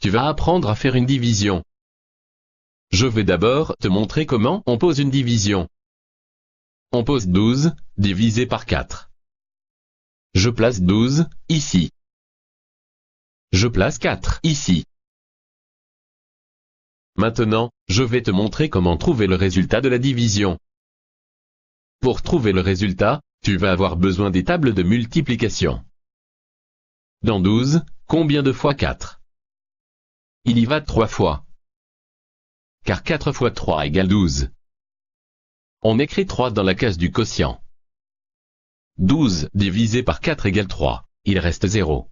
Tu vas apprendre à faire une division. Je vais d'abord te montrer comment on pose une division. On pose 12, divisé par 4. Je place 12, ici. Je place 4, ici. Maintenant, je vais te montrer comment trouver le résultat de la division. Pour trouver le résultat, tu vas avoir besoin des tables de multiplication. Dans 12, combien de fois 4 il y va trois fois. Car 4 fois 3 égale 12. On écrit 3 dans la case du quotient. 12 divisé par 4 égale 3. Il reste 0.